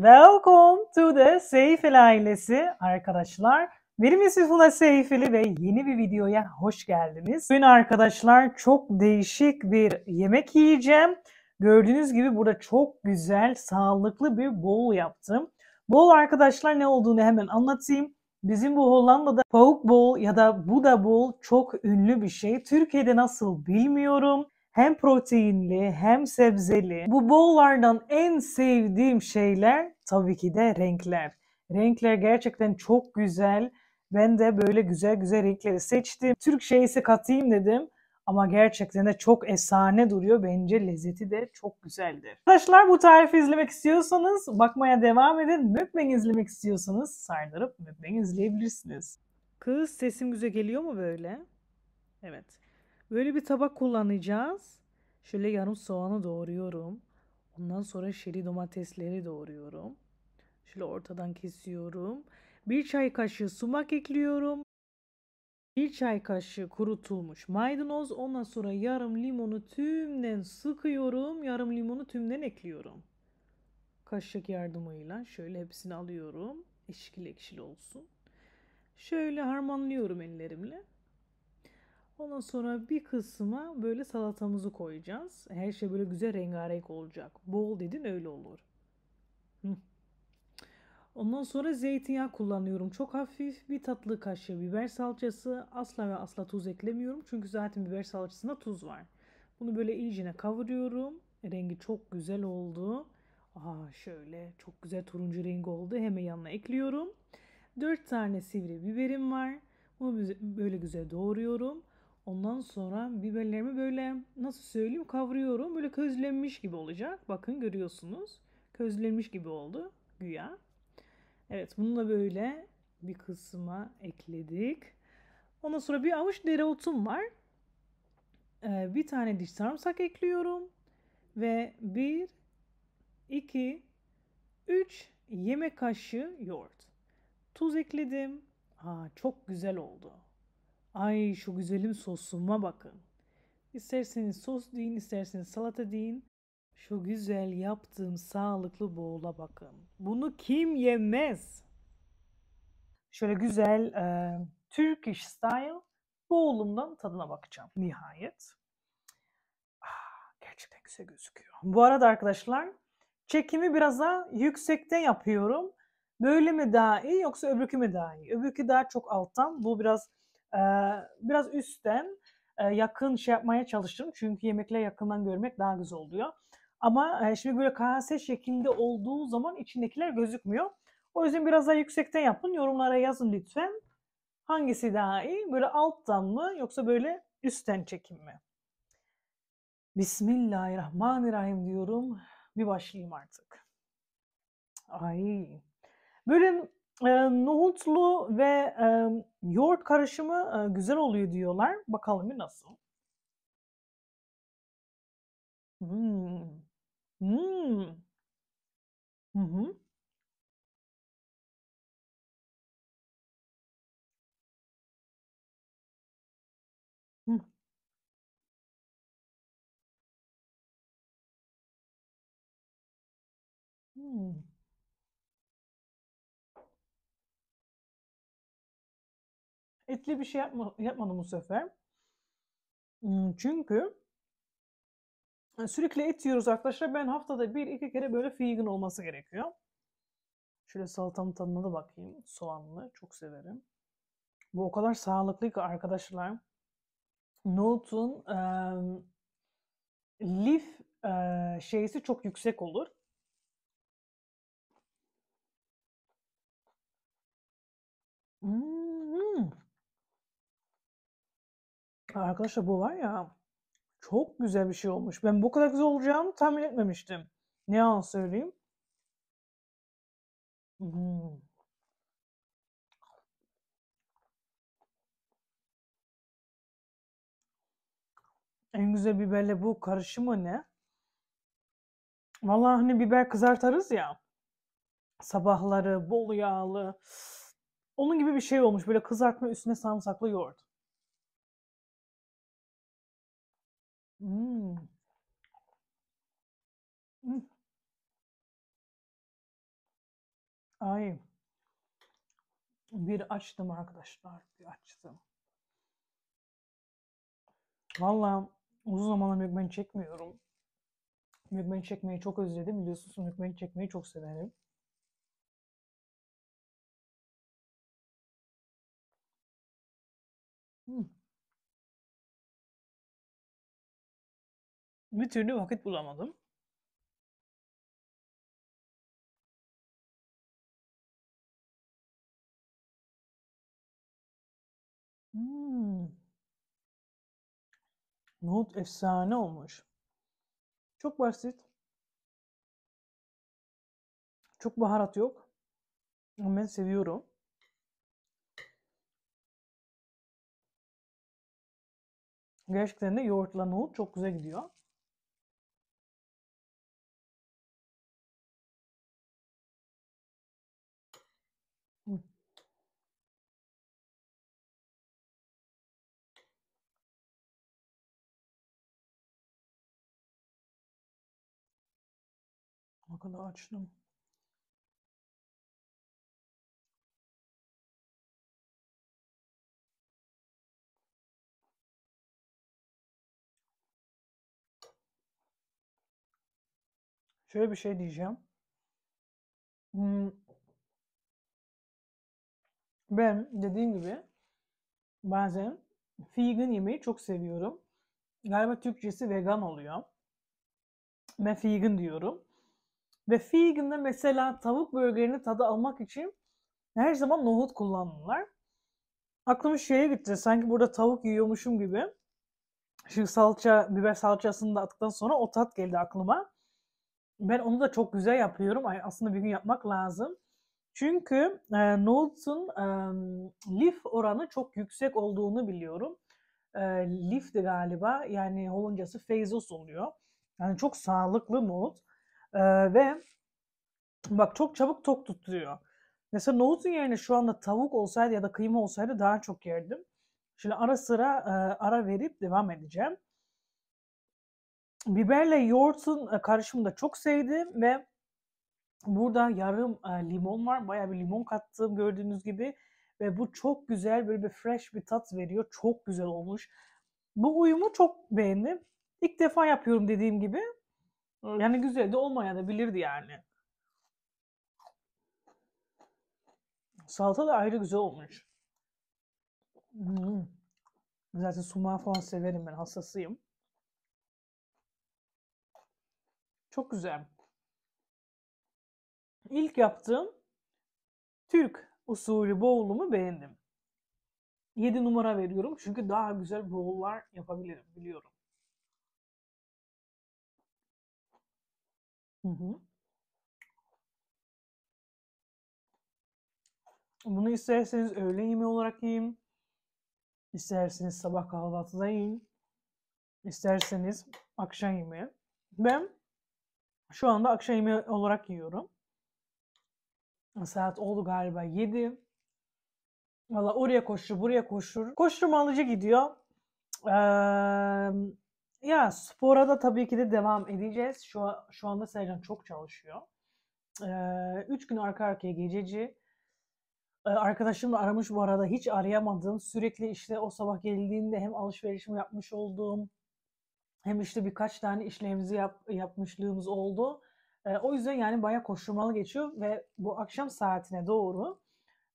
Welcome to the Seyfil ailesi arkadaşlar. Benim ismim Funa Seyfili ve yeni bir videoya hoş geldiniz. Bugün arkadaşlar çok değişik bir yemek yiyeceğim. Gördüğünüz gibi burada çok güzel, sağlıklı bir bol yaptım. Bol arkadaşlar ne olduğunu hemen anlatayım. Bizim bu Hollanda'da poke bowl ya da buda bowl çok ünlü bir şey. Türkiye'de nasıl bilmiyorum hem proteinli hem sebzeli. Bu bollardan en sevdiğim şeyler tabii ki de renkler. Renkler gerçekten çok güzel. Ben de böyle güzel güzel renkleri seçtim. Türk şeysi katayım dedim. Ama gerçekten de çok esane duruyor. Bence lezzeti de çok güzeldir. Arkadaşlar bu tarifi izlemek istiyorsanız bakmaya devam edin. Mukbang izlemek istiyorsanız sardırıp mukbang izleyebilirsiniz. Kız sesim güzel geliyor mu böyle? Evet. Böyle bir tabak kullanacağız. Şöyle yarım soğanı doğruyorum. Ondan sonra şeri domatesleri doğruyorum. Şöyle ortadan kesiyorum. Bir çay kaşığı sumak ekliyorum. Bir çay kaşığı kurutulmuş maydanoz. Ondan sonra yarım limonu tümden sıkıyorum. Yarım limonu tümden ekliyorum. Kaşık yardımıyla şöyle hepsini alıyorum. Eşkili ekşili olsun. Şöyle harmanlıyorum ellerimle. Ondan sonra bir kısma böyle salatamızı koyacağız. Her şey böyle güzel rengarenk olacak. Bol dedin öyle olur. Ondan sonra zeytinyağı kullanıyorum. Çok hafif bir tatlı kaşığı biber salçası. Asla ve asla tuz eklemiyorum. Çünkü zaten biber salçasında tuz var. Bunu böyle iyicine kavuruyorum. Rengi çok güzel oldu. Aa şöyle çok güzel turuncu rengi oldu. Hemen yanına ekliyorum. 4 tane sivri biberim var. Bunu böyle güzel doğruyorum. Ondan sonra biberlerimi böyle nasıl söyleyeyim kavruyorum. Böyle közlenmiş gibi olacak. Bakın görüyorsunuz. Közlenmiş gibi oldu güya. Evet bunu da böyle bir kısma ekledik. Ondan sonra bir avuç dereotum var. Ee, bir tane diş sarımsak ekliyorum. Ve bir, iki, üç yemek kaşığı yoğurt. Tuz ekledim. Aa, çok güzel oldu. Ay şu güzelim sosuma bakın. İsterseniz sos deyin, isterseniz salata deyin. Şu güzel yaptığım sağlıklı boğula bakın. Bunu kim yemez? Şöyle güzel e, Turkish style boğulumdan tadına bakacağım nihayet. Ah, gerçekten güzel gözüküyor. Bu arada arkadaşlar çekimi biraz daha yüksekte yapıyorum. Böyle mi daha iyi yoksa öbürkü mü daha iyi? Öbürkü daha çok alttan. Bu biraz biraz üstten yakın şey yapmaya çalıştım. Çünkü yemekle yakından görmek daha güzel oluyor. Ama şimdi böyle kase şeklinde olduğu zaman içindekiler gözükmüyor. O yüzden biraz daha yüksekten yapın. Yorumlara yazın lütfen. Hangisi daha iyi? Böyle alttan mı yoksa böyle üstten çekim mi? Bismillahirrahmanirrahim diyorum. Bir başlayayım artık. Ay. Böyle e, nohutlu ve e, yoğurt karışımı e, güzel oluyor diyorlar. Bakalım bir nasıl. Hmm. Hmm. Hı hı. Hmm. etli bir şey yapma, yapmadım bu sefer. Hmm, çünkü e, sürekli et yiyoruz arkadaşlar. Ben haftada bir iki kere böyle vegan olması gerekiyor. Şöyle salatanın tadına da bakayım. Soğanlı. Çok severim. Bu o kadar sağlıklı ki arkadaşlar. Nohutun e, lif e, şeysi çok yüksek olur. Hmm. Arkadaşlar bu var ya çok güzel bir şey olmuş. Ben bu kadar güzel olacağını tahmin etmemiştim. Ne an söyleyeyim. Hmm. En güzel biberle bu karışımı ne? Vallahi hani biber kızartarız ya. Sabahları bol yağlı. Onun gibi bir şey olmuş. Böyle kızartma üstüne sarımsaklı yoğurt. Hmm. Hmm. Ay. Bir açtım arkadaşlar. Bir açtım. Vallahi uzun zamandır mükmen çekmiyorum. Mükmen çekmeyi çok özledim. Biliyorsunuz mükmen çekmeyi çok severim. Bir türlü vakit bulamadım. Hmm. Nohut efsane olmuş. Çok basit. Çok baharat yok. Ama ben seviyorum. Gerçekten de yoğurtla nohut çok güzel gidiyor. Bakın açtım. Şöyle bir şey diyeceğim. Hmm. Ben dediğim gibi bazen vegan yemeği çok seviyorum. Galiba Türkçesi vegan oluyor. Ben vegan diyorum. Ve Figan'da mesela tavuk bölgelerini tadı almak için her zaman nohut kullanırlar. Aklım şeye gitti. Sanki burada tavuk yiyormuşum gibi. Şu salça, biber salçasını da attıktan sonra o tat geldi aklıma. Ben onu da çok güzel yapıyorum. Ay, aslında bir gün yapmak lazım. Çünkü e, nohutun e, lif oranı çok yüksek olduğunu biliyorum. E, lif de galiba yani Holoncası feyzos oluyor. Yani çok sağlıklı nohut. Ee, ve bak çok çabuk tok tutuyor. Mesela nohutun yerine şu anda tavuk olsaydı ya da kıyma olsaydı daha çok yerdim. Şimdi ara sıra e, ara verip devam edeceğim. Biberle yoğurtun karışımını da çok sevdim ve burada yarım e, limon var. Bayağı bir limon kattım gördüğünüz gibi. Ve bu çok güzel böyle bir fresh bir tat veriyor. Çok güzel olmuş. Bu uyumu çok beğendim. İlk defa yapıyorum dediğim gibi. Yani güzel de olmaya da bilirdi yani. Salata da ayrı güzel olmuş. Hmm. Zaten sumağı falan severim ben hassasıyım. Çok güzel. İlk yaptığım Türk usulü bowl'umu beğendim. 7 numara veriyorum çünkü daha güzel bowl'lar yapabilirim biliyorum. Hı hı. Bunu isterseniz öğle yemeği olarak yiyin. İsterseniz sabah kahvaltıda yiyin. İsterseniz akşam yemeği. Ben şu anda akşam yemeği olarak yiyorum. Saat oldu galiba 7. Valla oraya koşur, buraya koşur Koşturmalıcı gidiyor. Ee, ya spora da tabii ki de devam edeceğiz. Şu a- şu anda Sercan çok çalışıyor. Eee, 3 gün arka arkaya gececi. Eee, arkadaşım da aramış bu arada. Hiç arayamadım. Sürekli işte o sabah geldiğinde hem alışverişimi yapmış olduğum hem işte birkaç tane işlemimizi yap- yapmışlığımız oldu. Eee, o yüzden yani baya koşturmalı geçiyor ve bu akşam saatine doğru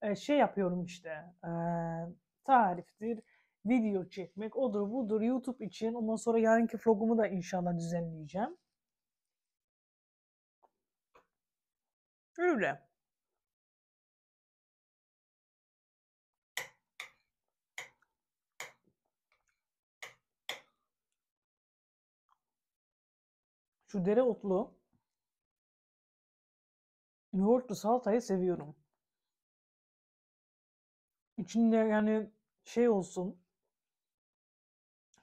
eee, şey yapıyorum işte. eee, tariftir, video çekmek odur budur YouTube için. Ondan sonra yarınki vlogumu da inşallah düzenleyeceğim. Öyle. Şu dereotlu yoğurtlu salatayı seviyorum. İçinde yani şey olsun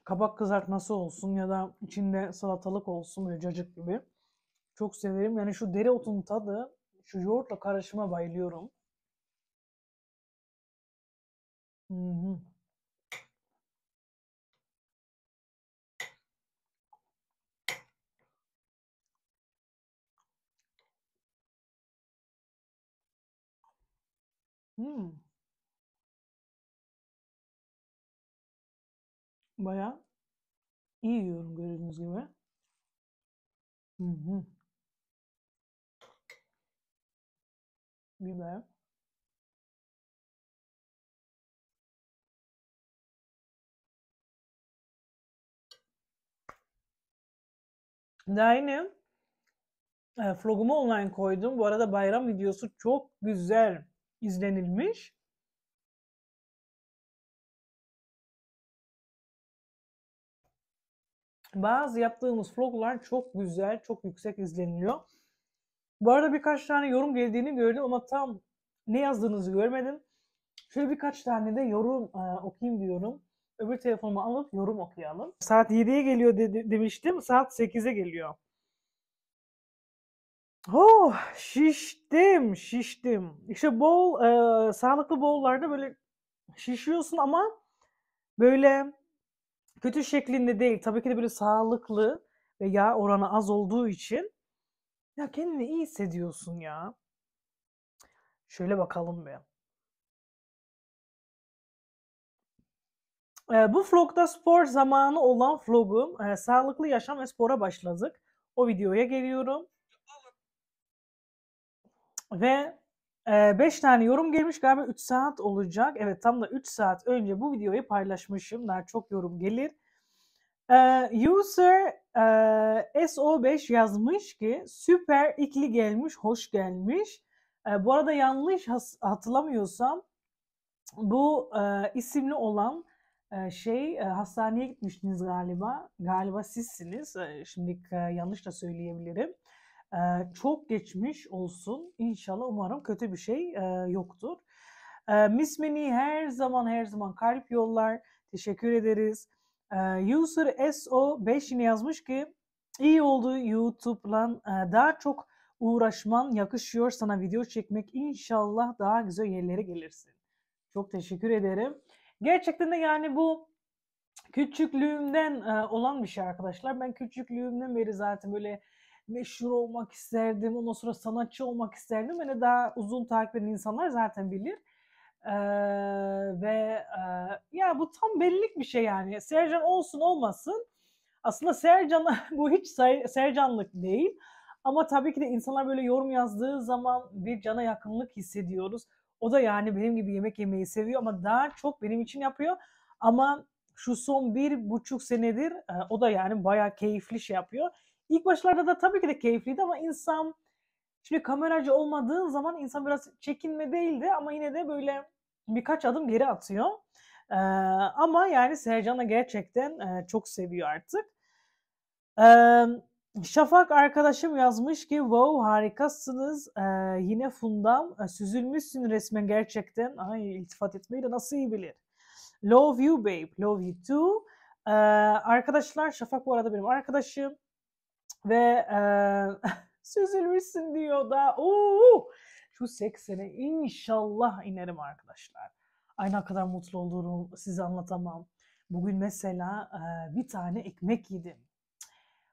kabak kızartması olsun ya da içinde salatalık olsun böyle cacık gibi. Çok severim. Yani şu dereotun tadı şu yoğurtla karışıma bayılıyorum. Hı hı. Hmm. Baya iyi yiyorum gördüğünüz gibi. Hı hı. Biber. Daha yeni e, vlogumu online koydum. Bu arada bayram videosu çok güzel izlenilmiş. Bazı yaptığımız vloglar çok güzel, çok yüksek izleniliyor. Bu arada birkaç tane yorum geldiğini gördüm ama tam ne yazdığınızı görmedim. Şöyle birkaç tane de yorum e, okuyayım diyorum. Öbür telefonumu alıp yorum okuyalım. Saat 7'ye geliyor de- demiştim. Saat 8'e geliyor. Oh şiştim şiştim. İşte bol e, sağlıklı bollarda böyle şişiyorsun ama böyle Kötü şeklinde değil. Tabii ki de böyle sağlıklı ve yağ oranı az olduğu için ya kendini iyi hissediyorsun ya. Şöyle bakalım bir. Ee, bu vlogda spor zamanı olan vlogum e, sağlıklı yaşam ve spora başladık. O videoya geliyorum. Ve ee, beş tane yorum gelmiş galiba 3 saat olacak. Evet tam da 3 saat önce bu videoyu paylaşmışım. Daha çok yorum gelir. Ee, user e, SO5 yazmış ki süper ikli gelmiş, hoş gelmiş. Ee, bu arada yanlış hatırlamıyorsam bu e, isimli olan e, şey e, hastaneye gitmiştiniz galiba. Galiba sizsiniz. E, şimdi e, yanlış da söyleyebilirim. Ee, çok geçmiş olsun. İnşallah umarım kötü bir şey e, yoktur. Ee, Miss Mini her zaman her zaman kalp yollar. Teşekkür ederiz. Ee, User SO5 yine yazmış ki iyi oldu YouTube'la daha çok uğraşman yakışıyor sana video çekmek. İnşallah daha güzel yerlere gelirsin. Çok teşekkür ederim. Gerçekten de yani bu küçüklüğümden olan bir şey arkadaşlar. Ben küçüklüğümden beri zaten böyle meşhur olmak isterdim. Ondan sonra sanatçı olmak isterdim. Beni daha uzun takip eden insanlar zaten bilir. Ee, ve e, ya bu tam bellilik bir şey yani. Sercan olsun olmasın. Aslında Sercan bu hiç Sercanlık değil. Ama tabii ki de insanlar böyle yorum yazdığı zaman bir cana yakınlık hissediyoruz. O da yani benim gibi yemek yemeyi seviyor ama daha çok benim için yapıyor. Ama şu son bir buçuk senedir e, o da yani bayağı keyifli şey yapıyor. İlk başlarda da tabii ki de keyifliydi ama insan şimdi kameracı olmadığın zaman insan biraz çekinme değildi ama yine de böyle birkaç adım geri atıyor. Ee, ama yani Sercan'ı gerçekten e, çok seviyor artık. Ee, Şafak arkadaşım yazmış ki wow harikasınız. Ee, yine fundam e, süzülmüşsün resmen gerçekten. Ay iltifat etmeyi de nasıl iyi bilir. Love you babe. Love you too. Ee, arkadaşlar Şafak bu arada benim arkadaşım. Ve e, süzülmüşsün diyor da. Oo, şu 80'e inşallah inerim arkadaşlar. Ay ne kadar mutlu olurum size anlatamam. Bugün mesela e, bir tane ekmek yedim.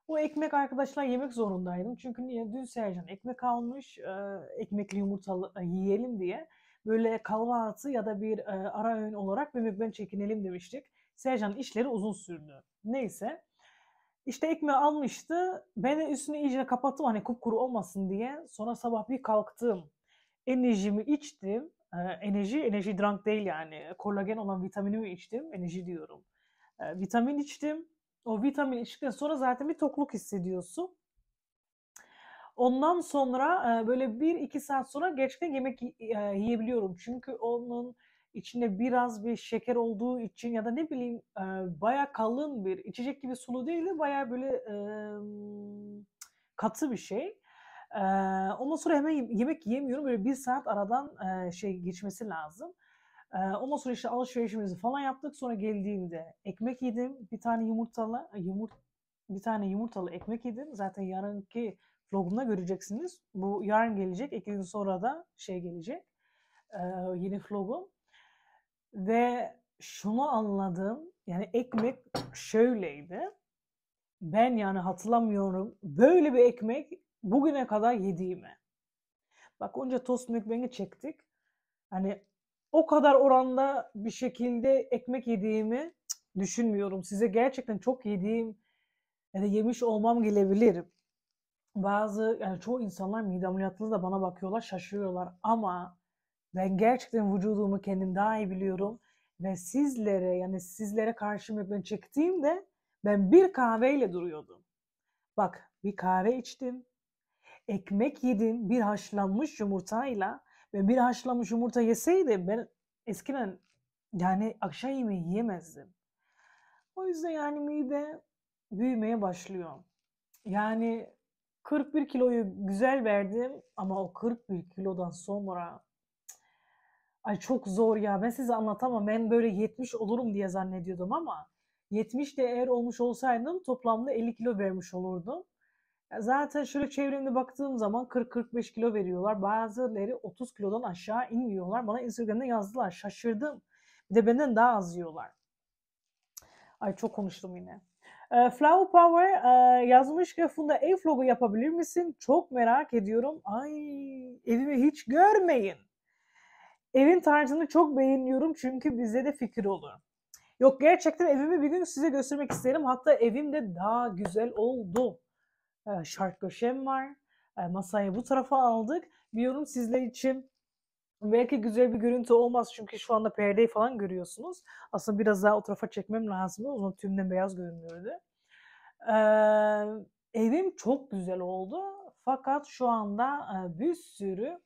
Bu ekmek arkadaşlar yemek zorundaydım. Çünkü niye? Dün Sercan ekmek almış. E, ekmekli yumurtalı e, yiyelim diye. Böyle kahvaltı ya da bir e, ara öğün olarak bir mukbang çekinelim demiştik. Sercan'ın işleri uzun sürdü. Neyse. İşte ekmeği almıştı. Ben de üstünü iyice kapattım hani kupkuru olmasın diye. Sonra sabah bir kalktım. Enerjimi içtim. Ee, enerji, enerji drank değil yani. Kolagen olan vitaminimi içtim. Enerji diyorum. Ee, vitamin içtim. O vitamin içtikten sonra zaten bir tokluk hissediyorsun. Ondan sonra e, böyle bir iki saat sonra gerçekten yemek e, yiyebiliyorum. Çünkü onun içinde biraz bir şeker olduğu için ya da ne bileyim e, baya kalın bir içecek gibi sulu değil de baya böyle e, katı bir şey. E, ondan sonra hemen yemek yemiyorum. Böyle bir saat aradan e, şey geçmesi lazım. E, ondan sonra işte alışverişimizi falan yaptık. Sonra geldiğimde ekmek yedim. Bir tane yumurtalı yumurt bir tane yumurtalı ekmek yedim. Zaten yarınki vlogumda göreceksiniz. Bu yarın gelecek. iki gün sonra da şey gelecek. E, yeni vlogum. Ve şunu anladım. Yani ekmek şöyleydi. Ben yani hatırlamıyorum böyle bir ekmek bugüne kadar yediğimi. Bak onca tost mukbangi çektik. Hani o kadar oranda bir şekilde ekmek yediğimi düşünmüyorum. Size gerçekten çok yediğim ya da yemiş olmam gelebilir Bazı yani çoğu insanlar mide ameliyatlı da bana bakıyorlar şaşırıyorlar ama ben gerçekten vücudumu kendim daha iyi biliyorum. Ve sizlere yani sizlere karşı ben çektiğimde ben bir kahveyle duruyordum. Bak bir kahve içtim. Ekmek yedim bir haşlanmış yumurtayla. Ve bir haşlanmış yumurta yeseydi ben eskiden yani akşam yemeği yiyemezdim. O yüzden yani mide büyümeye başlıyor. Yani 41 kiloyu güzel verdim ama o 41 kilodan sonra Ay çok zor ya. Ben size anlatamam. Ben böyle 70 olurum diye zannediyordum ama 70 de eğer olmuş olsaydım toplamda 50 kilo vermiş olurdum. Zaten şöyle çevremde baktığım zaman 40-45 kilo veriyorlar. Bazıları 30 kilodan aşağı inmiyorlar. Bana Instagram'da yazdılar. Şaşırdım. Bir de benden daha az yiyorlar. Ay çok konuştum yine. Ee, Flower Power e, yazmış ki Funda ev vlogu yapabilir misin? Çok merak ediyorum. Ay evimi hiç görmeyin. Evin tarzını çok beğeniyorum çünkü bize de fikir olur. Yok gerçekten evimi bir gün size göstermek isterim. Hatta evim de daha güzel oldu. E, şart köşem var. E, masayı bu tarafa aldık. Biliyorum sizler için belki güzel bir görüntü olmaz çünkü şu anda perdeyi falan görüyorsunuz. Aslında biraz daha o tarafa çekmem lazım. O zaman tümden beyaz görünüyordu. E, evim çok güzel oldu. Fakat şu anda e, bir sürü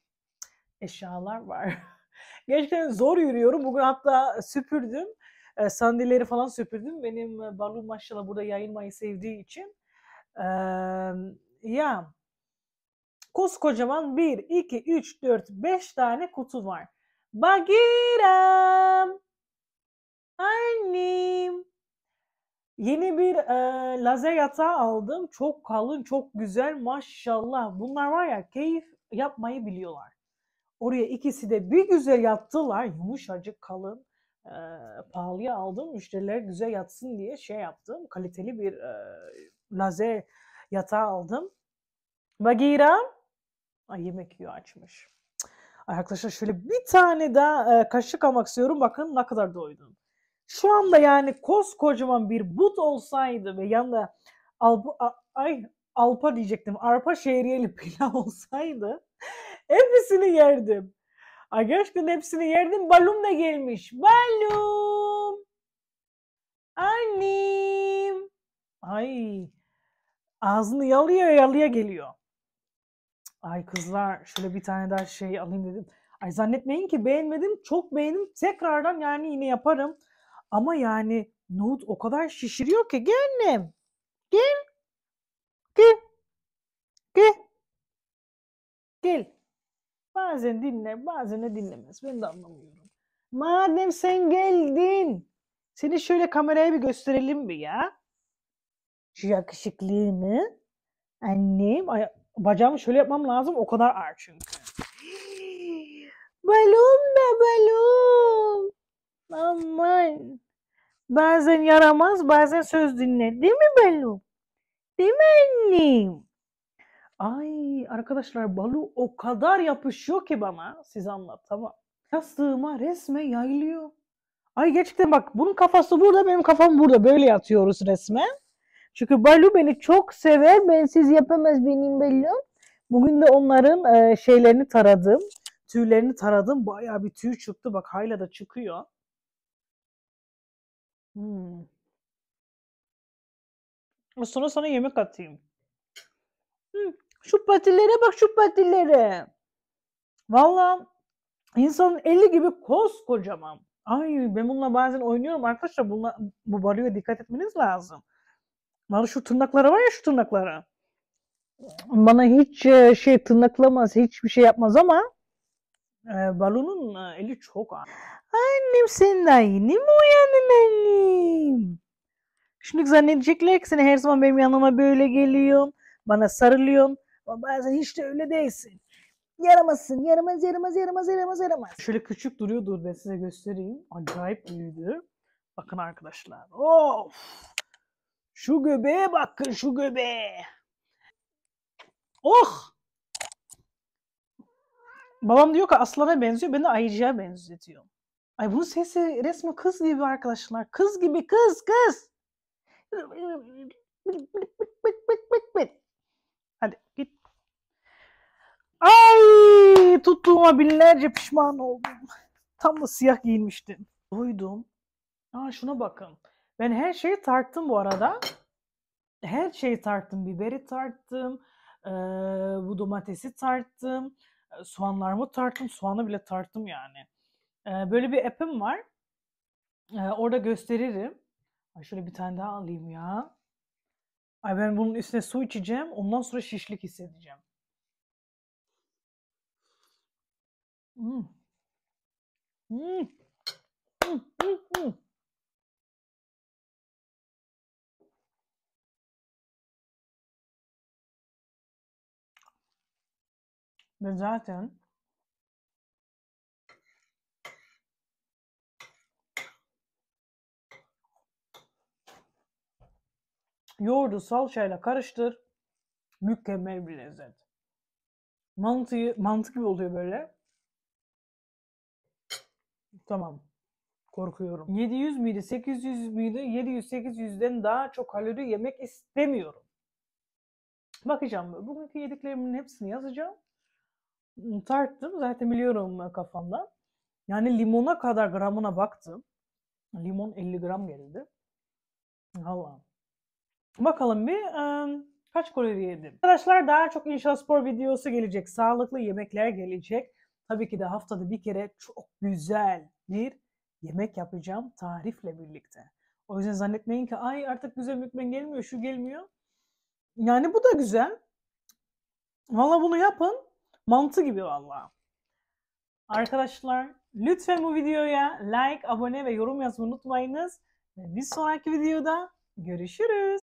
eşyalar var. Gerçekten zor yürüyorum. Bugün hatta süpürdüm. E, sandalyeleri falan süpürdüm. Benim e, Barlu maşallah burada yayılmayı sevdiği için. E, ya koskocaman 1, 2, 3, 4, 5 tane kutu var. Bagirem, annem. Yeni bir e, lazer yatağı aldım. Çok kalın, çok güzel. Maşallah. Bunlar var ya keyif yapmayı biliyorlar. Oraya ikisi de bir güzel yattılar. Yumuşacık, kalın, e, pahalıya aldım. Müşteriler güzel yatsın diye şey yaptım. Kaliteli bir e, lazer yatağı aldım. Bagira Ay, yemek yiyor açmış. arkadaşlar şöyle bir tane daha e, kaşık almak istiyorum. Bakın ne kadar doydum. Şu anda yani koskocaman bir but olsaydı ve yanında alpa, ay, alpa diyecektim. Arpa şehriyeli pilav olsaydı Hepsini yerdim. Ay gerçekten hepsini yerdim. Balum da gelmiş. Balum. Annem. Ay. Ağzını yalıyor yalıyor geliyor. Ay kızlar şöyle bir tane daha şey alayım dedim. Ay zannetmeyin ki beğenmedim. Çok beğendim. Tekrardan yani yine yaparım. Ama yani nohut o kadar şişiriyor ki. Gel annem. Gel. Gel. Gel. Gel. Bazen dinler, bazen de dinlemez. Ben de anlamıyorum. Madem sen geldin. Seni şöyle kameraya bir gösterelim mi ya. Şu yakışıklığını. Annem, ay, bacağımı şöyle yapmam lazım. O kadar ağır çünkü. balon be balon. Aman. Bazen yaramaz, bazen söz dinle, Değil mi balon? Değil mi annem? Ay arkadaşlar balu o kadar yapışıyor ki bana siz tamam Yastığıma resme yayılıyor. Ay gerçekten bak bunun kafası burada benim kafam burada böyle yatıyoruz resme. Çünkü Balu beni çok sever. Ben siz yapamaz benim Balu. Bugün de onların e, şeylerini taradım. Tüylerini taradım. Bayağı bir tüy çıktı. Bak hala da çıkıyor. Hmm. Sonra sana yemek atayım. Şu patillere bak şu patillere. Valla insanın eli gibi koskocaman. Ay ben bununla bazen oynuyorum arkadaşlar. Bunla, bu varıyor dikkat etmeniz lazım. Var şu tırnaklara var ya şu tırnaklara. Bana hiç e, şey tırnaklamaz, hiçbir şey yapmaz ama e, balonun e, eli çok ağır. Annem sen daha yeni mi uyandın annem? Şimdi zannedecekler ki sen her zaman benim yanıma böyle geliyorsun. Bana sarılıyorsun. Ama bazen hiç de öyle değilsin. Yaramazsın. Yaramaz, yaramaz, yaramaz, yaramaz, yaramaz. Şöyle küçük duruyordu. Ben size göstereyim. Acayip büyüdü. Bakın arkadaşlar. Of! Şu göbeğe bakın şu göbeğe. Oh! Babam diyor ki aslana benziyor. Ben de ayıcıya benzetiyor. Ay bunun sesi resmi kız gibi arkadaşlar. Kız gibi kız kız. Hadi git. Ay tuttuğuma binlerce pişman oldum. Tam da siyah giymiştim. Duydum. Aa şuna bakın. Ben her şeyi tarttım bu arada. Her şeyi tarttım. Biberi tarttım. Ee, bu domatesi tarttım. Soğanlarımı tarttım. Soğanı bile tarttım yani. Ee, böyle bir app'im var. Ee, orada gösteririm. şöyle bir tane daha alayım ya. Ay ben bunun üstüne su içeceğim. Ondan sonra şişlik hissedeceğim. Hmm. Hmm. Hmm. Ben zaten Yoğurdu salçayla karıştır. Mükemmel bir lezzet. Mantıyı, mantı gibi oluyor böyle. Tamam. Korkuyorum. 700 miydi, 800 müydü? 700-800'den daha çok kalori yemek istemiyorum. Bakacağım. Bugünkü yediklerimin hepsini yazacağım. Hmm, tarttım. Zaten biliyorum kafamda. Yani limona kadar gramına baktım. Limon 50 gram geldi. Allah. Bakalım bir e, kaç kalori yedim. Arkadaşlar daha çok inşaat spor videosu gelecek. Sağlıklı yemekler gelecek. Tabii ki de haftada bir kere çok güzel bir yemek yapacağım tarifle birlikte. O yüzden zannetmeyin ki ay artık güzel mükmen gelmiyor, şu gelmiyor. Yani bu da güzel. Valla bunu yapın. Mantı gibi valla. Arkadaşlar lütfen bu videoya like, abone ve yorum yazmayı unutmayınız. Bir sonraki videoda görüşürüz.